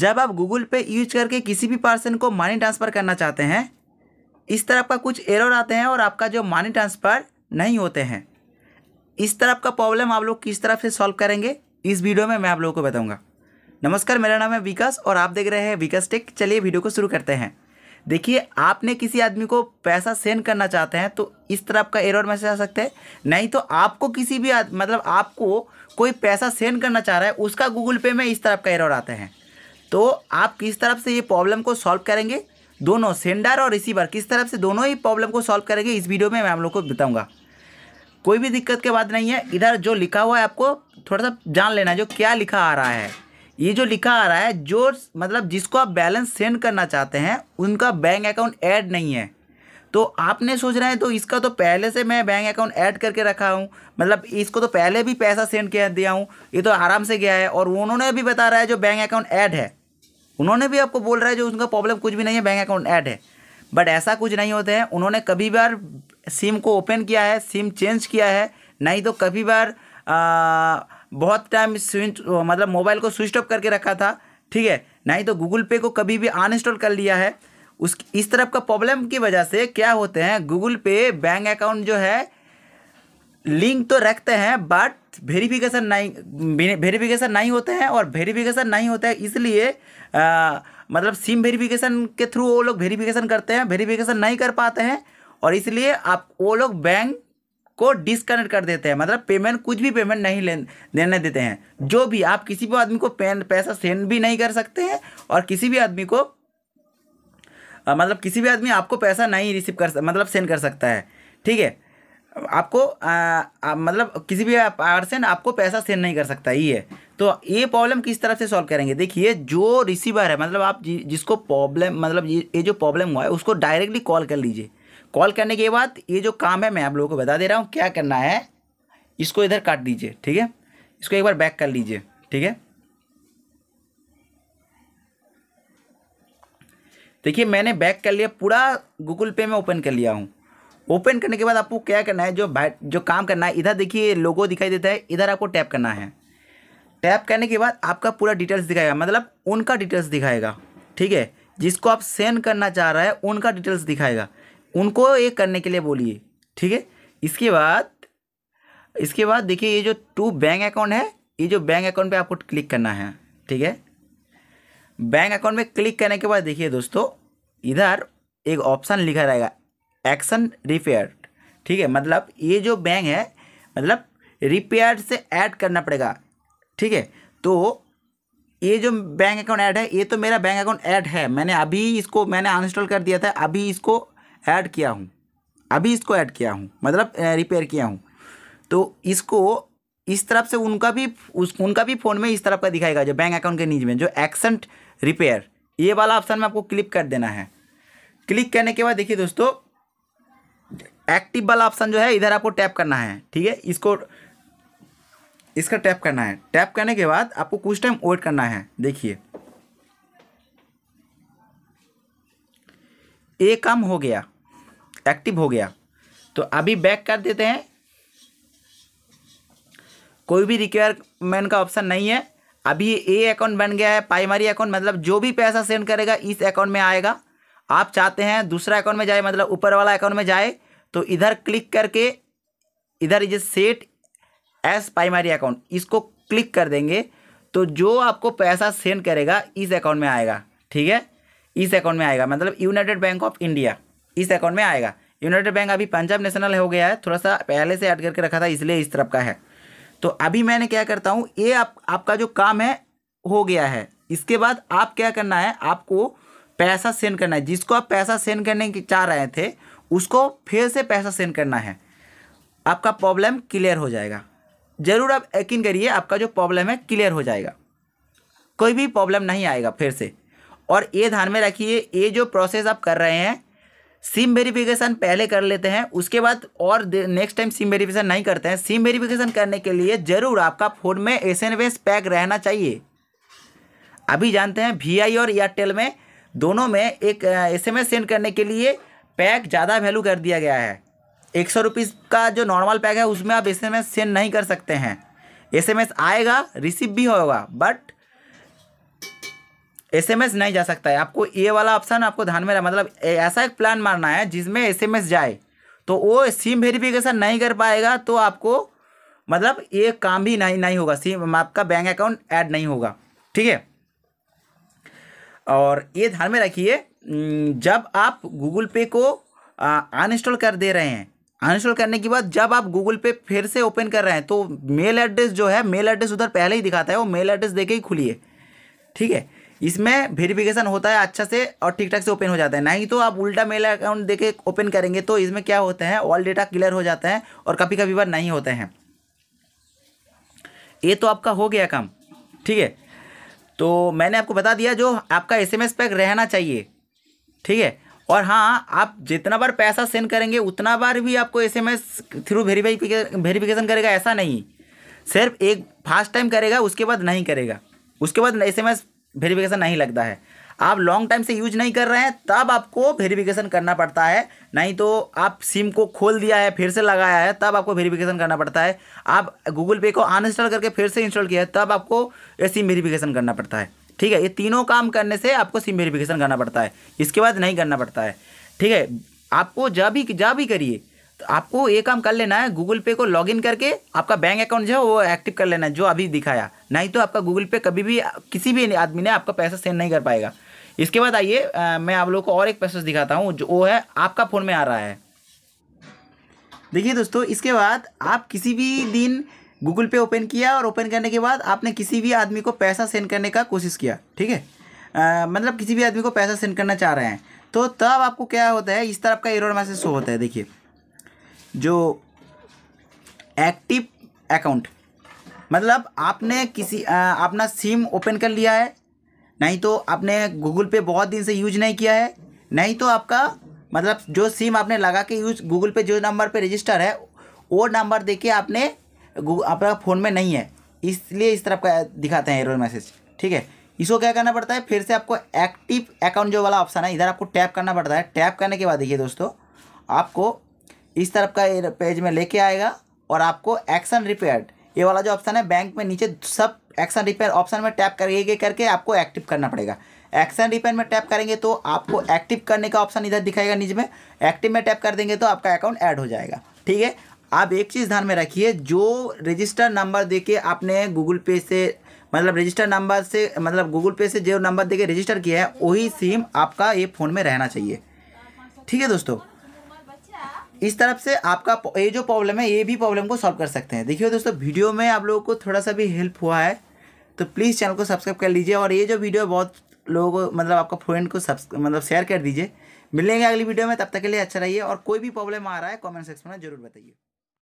जब आप गूगल पे यूज करके किसी भी पर्सन को मनी ट्रांसफ़र करना चाहते हैं इस तरफ का कुछ एरर आते हैं और आपका जो मनी ट्रांसफ़र नहीं होते हैं इस तरफ का प्रॉब्लम आप लोग किस तरफ से सॉल्व करेंगे इस वीडियो में मैं आप लोगों को बताऊंगा नमस्कार मेरा नाम है विकास और आप देख रहे हैं विकास टेक चलिए वीडियो को शुरू करते हैं देखिए आपने किसी आदमी को पैसा सेंड करना चाहते हैं तो इस तरह आपका एरर मैसेज आ सकते हैं नहीं तो आपको किसी भी मतलब आपको कोई पैसा सेंड करना चाह रहा है उसका गूगल पे में इस तरह का एरर आते हैं तो आप किस तरफ से ये प्रॉब्लम को सॉल्व करेंगे दोनों सेंडर और रिसीवर किस तरफ से दोनों ही प्रॉब्लम को सॉल्व करेंगे इस वीडियो में मैं आप लोग को बताऊँगा कोई भी दिक्कत के बात नहीं है इधर जो लिखा हुआ है आपको थोड़ा सा जान लेना है जो क्या लिखा आ रहा है ये जो लिखा आ रहा है जो मतलब जिसको आप बैलेंस सेंड करना चाहते हैं उनका बैंक अकाउंट ऐड नहीं है तो आपने सोच रहे हैं तो इसका तो पहले से मैं बैंक अकाउंट ऐड करके रखा हूँ मतलब इसको तो पहले भी पैसा सेंड किया दिया हूँ ये तो आराम से गया है और उन्होंने भी बता रहा है जो बैंक अकाउंट ऐड है उन्होंने भी आपको बोल रहा है जो उनका प्रॉब्लम कुछ भी नहीं है बैंक अकाउंट ऐड है बट ऐसा कुछ नहीं होते हैं उन्होंने कभी बार सिम को ओपन किया है सिम चेंज किया है नहीं तो कभी बार आ, बहुत टाइम स्विच मतलब मोबाइल को स्विच ऑफ करके रखा था ठीक है नहीं तो गूगल पे को कभी भी अनइंस्टॉल कर लिया है उस इस तरफ का प्रॉब्लम की वजह से क्या होते हैं गूगल पे बैंक अकाउंट जो है लिंक तो रखते हैं बट वेरिफिकेशन नहीं वेरिफिकेशन नहीं होते हैं और वेरिफिकेशन नहीं होता है इसलिए आ, मतलब सिम वेरिफिकेशन के थ्रू वो लोग वेरिफिकेशन करते हैं वेरिफिकेशन नहीं कर पाते हैं और इसलिए आप वो लोग बैंक को डिसकनेक्ट कर देते हैं मतलब पेमेंट कुछ भी पेमेंट नहीं ले देने देते हैं जो भी आप किसी भी आदमी को पेन पैसा सेंड भी नहीं कर सकते हैं और किसी भी आदमी को आ, मतलब किसी भी आदमी आपको पैसा नहीं रिसीव कर मतलब सेंड कर सकता है ठीक है आपको आ, आ, मतलब किसी भी पर्सन आपको पैसा सेंड नहीं कर सकता ये है तो ये प्रॉब्लम किस तरह से सॉल्व करेंगे देखिए जो रिसीवर है मतलब आप जि, जिसको प्रॉब्लम मतलब ये जो प्रॉब्लम हुआ है उसको डायरेक्टली कॉल कर लीजिए कॉल करने के बाद ये जो काम है मैं आप लोगों को बता दे रहा हूँ क्या करना है इसको इधर काट दीजिए ठीक है इसको एक बार बैक कर लीजिए ठीक है देखिए मैंने बैक कर लिया पूरा गूगल पे में ओपन कर लिया हूँ ओपन करने के बाद आपको क्या करना है जो जो काम करना है इधर देखिए लोगो दिखाई देता है इधर आपको टैप करना है टैप करने के बाद आपका पूरा डिटेल्स दिखाएगा मतलब उनका डिटेल्स दिखाएगा ठीक है जिसको आप सेंड करना चाह रहा है उनका डिटेल्स दिखाएगा उनको ये करने के लिए बोलिए ठीक है इसके बाद इसके बाद देखिए ये जो टू बैंक अकाउंट है ये जो बैंक अकाउंट पे आपको क्लिक करना है ठीक है बैंक अकाउंट में क्लिक करने के बाद देखिए दोस्तों इधर एक ऑप्शन लिखा रहेगा एक्शन रिपेयर ठीक है मतलब ये जो बैंक है मतलब रिपेयर से ऐड करना पड़ेगा ठीक है तो ये जो बैंक अकाउंट ऐड है ये तो मेरा बैंक अकाउंट ऐड है मैंने अभी इसको मैंने अनस्टॉल कर दिया था अभी इसको ऐड किया हूँ अभी इसको ऐड किया हूँ मतलब रिपेयर किया हूँ तो इसको इस तरफ से उनका भी उस उनका भी फ़ोन में इस तरफ का दिखाएगा जो बैंक अकाउंट के नीच में जो एक्सेंट रिपेयर ये वाला ऑप्शन में आपको क्लिक कर देना है क्लिक करने के बाद देखिए दोस्तों एक्टिव वाला ऑप्शन जो है इधर आपको टैप करना है ठीक है इसको इसका टैप करना है टैप करने के बाद आपको कुछ टाइम वेट करना है देखिए ये काम हो गया एक्टिव हो गया तो अभी बैक कर देते हैं कोई भी रिक्वायरमेंट का ऑप्शन नहीं है अभी ए अकाउंट बन गया है प्राइमरी अकाउंट मतलब जो भी पैसा सेंड करेगा इस अकाउंट में आएगा आप चाहते हैं दूसरा अकाउंट में जाए मतलब ऊपर वाला अकाउंट में जाए तो इधर क्लिक करके इधर is set as primary account इसको क्लिक कर देंगे तो जो आपको पैसा सेंड करेगा इस अकाउंट में आएगा ठीक है इस अकाउंट में आएगा मतलब यूनाइटेड बैंक ऑफ इंडिया इस अकाउंट में आएगा यूनाइटेड बैंक अभी पंजाब नेशनल हो गया है थोड़ा सा पहले से ऐड करके रखा था इसलिए इस तरफ का है तो अभी मैंने क्या करता हूँ ये आप आपका जो काम है हो गया है इसके बाद आप क्या करना है आपको पैसा सेंड करना है जिसको आप पैसा सेंड करने की चाह रहे थे उसको फिर से पैसा सेंड करना है आपका प्रॉब्लम क्लियर हो जाएगा ज़रूर आप यकीन करिए आपका जो प्रॉब्लम है क्लियर हो जाएगा कोई भी प्रॉब्लम नहीं आएगा फिर से और ये ध्यान में रखिए ये जो प्रोसेस आप कर रहे हैं सिम वेरिफिकेशन पहले कर लेते हैं उसके बाद और नेक्स्ट टाइम सिम वेरिफिकेशन नहीं करते हैं सिम वेरिफिकेशन करने के लिए ज़रूर आपका फ़ोन में एस एन पैक रहना चाहिए अभी जानते हैं वी और एयरटेल में दोनों में एक एस एम एस सेंड करने के लिए पैक ज़्यादा वैल्यू कर दिया गया है एक सौ रुपीज़ का जो नॉर्मल पैक है उसमें आप एस एम एस सेंड नहीं कर सकते हैं एस एम एस आएगा रिसीव भी होगा बट एस एम एस नहीं जा सकता है आपको ये वाला ऑप्शन आपको ध्यान में मतलब ऐसा एक प्लान मारना है जिसमें एस एम एस जाए तो वो सिम वेरिफिकेशन नहीं कर पाएगा तो आपको मतलब ये काम भी नहीं नहीं होगा सिम आपका बैंक अकाउंट ऐड नहीं होगा ठीक है और ये ध्यान में रखिए जब आप गूगल पे को अनइंस्टॉल कर दे रहे हैं अनइंस्टॉल करने के बाद जब आप गूगल पे फिर से ओपन कर रहे हैं तो मेल एड्रेस जो है मेल एड्रेस उधर पहले ही दिखाता है वो मेल एड्रेस देके ही खुलिए ठीक है इसमें वेरिफिकेशन होता है अच्छा से और ठीक ठाक से ओपन हो जाता है नहीं तो आप उल्टा मेल अकाउंट देके ओपन करेंगे तो इसमें क्या होते हैं ऑल डेटा क्लियर हो जाता है और कभी कभी बार नहीं होते हैं ये तो आपका हो गया काम ठीक है तो मैंने आपको बता दिया जो आपका एस एम एस पैक रहना चाहिए ठीक है और हाँ आप जितना बार पैसा सेंड करेंगे उतना बार भी आपको S M S through verification verification करेगा ऐसा नहीं सिर्फ एक फास्ट टाइम करेगा उसके बाद नहीं करेगा उसके बाद एस एम एस वेरीफिकेशन नहीं लगता है आप लॉन्ग टाइम से यूज नहीं कर रहे हैं तब आपको वेरिफिकेशन करना पड़ता है नहीं तो आप सिम को खोल दिया है फिर से लगाया है तब आपको वेरिफिकेशन करना पड़ता है आप गूगल पे को अनइंस्टॉल करके फिर से इंस्टॉल किया है तब आपको ये सिम वेरिफिकेशन करना पड़ता है ठीक है ये तीनों काम करने से आपको सिम वेरिफिकेशन करना पड़ता है इसके बाद नहीं करना पड़ता है ठीक है आपको जब भी जब भी करिए तो आपको ये काम कर लेना है गूगल पे को लॉगिन करके आपका बैंक अकाउंट जो है वो एक्टिव कर लेना है जो अभी दिखाया नहीं तो आपका गूगल पे कभी भी किसी भी आदमी ने आपका पैसा सेंड नहीं कर पाएगा इसके बाद आइए मैं आप लोग को और एक पैसेज दिखाता हूँ जो वो है आपका फ़ोन में आ रहा है देखिए दोस्तों इसके बाद आप किसी भी दिन गूगल पे ओपन किया और ओपन करने के बाद आपने किसी भी आदमी को पैसा सेंड करने का कोशिश किया ठीक है मतलब किसी भी आदमी को पैसा सेंड करना चाह रहे हैं तो तब आपको क्या होता है इस तरफ का एरर मैसेज शो होता है देखिए जो एक्टिव अकाउंट मतलब आपने किसी अपना सिम ओपन कर लिया है नहीं तो आपने गूगल पे बहुत दिन से यूज नहीं किया है नहीं तो आपका मतलब जो सिम आपने लगा के यूज गूगल पे जो नंबर पे रजिस्टर है वो नंबर के आपने आपका फ़ोन में नहीं है इसलिए इस तरफ का दिखाते हैं एरर मैसेज ठीक है इसको क्या करना पड़ता है फिर से आपको एक्टिव अकाउंट जो वाला ऑप्शन है इधर आपको टैप करना पड़ता है टैप करने के बाद देखिए दोस्तों आपको इस तरफ का पेज में लेके आएगा और आपको एक्शन रिपेयर्ड ये वाला जो ऑप्शन है बैंक में नीचे सब एक्शन रिपेयर ऑप्शन में टैप करेंगे करके आपको एक्टिव करना पड़ेगा एक्शन रिपेयर में टैप करेंगे तो आपको एक्टिव करने का ऑप्शन इधर दिखाएगा नीचे में एक्टिव में टैप कर देंगे तो आपका अकाउंट ऐड हो जाएगा ठीक है आप एक चीज़ ध्यान में रखिए जो रजिस्टर नंबर देके आपने गूगल पे से मतलब रजिस्टर नंबर से मतलब गूगल पे से जो नंबर देके रजिस्टर किया है वही सिम आपका ये फ़ोन में रहना चाहिए ठीक है दोस्तों इस तरफ से आपका ये जो प्रॉब्लम है ये भी प्रॉब्लम को सॉल्व कर सकते हैं देखिए दोस्तों वीडियो में आप लोगों को थोड़ा सा भी हेल्प हुआ है तो प्लीज़ चैनल को सब्सक्राइब कर लीजिए और ये जो वीडियो बहुत लोगों मतलब आपका फ्रेंड को मतलब शेयर कर दीजिए मिलेंगे अगली वीडियो में तब तक के लिए अच्छा रहिए और कोई भी प्रॉब्लम आ रहा है कमेंट सेक्शन में जरूर बताइए